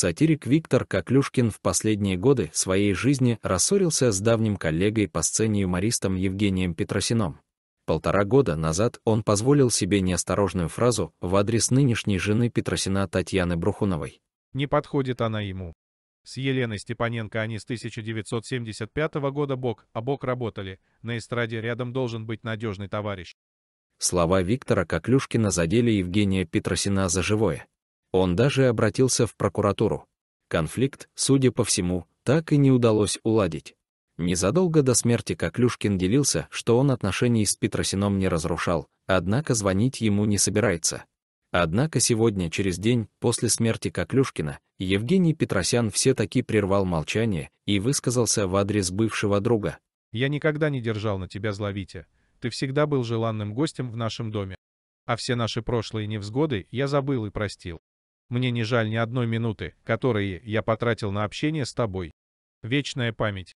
Сатирик Виктор Коклюшкин в последние годы своей жизни рассорился с давним коллегой по сцене юмористом Евгением Петросином. Полтора года назад он позволил себе неосторожную фразу в адрес нынешней жены Петросина Татьяны Брухуновой. «Не подходит она ему». С Еленой Степаненко они с 1975 года бок о бок работали. На эстраде рядом должен быть надежный товарищ. Слова Виктора Коклюшкина задели Евгения Петросина за живое. Он даже обратился в прокуратуру. Конфликт, судя по всему, так и не удалось уладить. Незадолго до смерти Коклюшкин делился, что он отношений с Петросином не разрушал, однако звонить ему не собирается. Однако сегодня, через день после смерти Коклюшкина, Евгений Петросян все-таки прервал молчание и высказался в адрес бывшего друга. «Я никогда не держал на тебя зловите. Ты всегда был желанным гостем в нашем доме. А все наши прошлые невзгоды я забыл и простил. Мне не жаль ни одной минуты, которые я потратил на общение с тобой. Вечная память.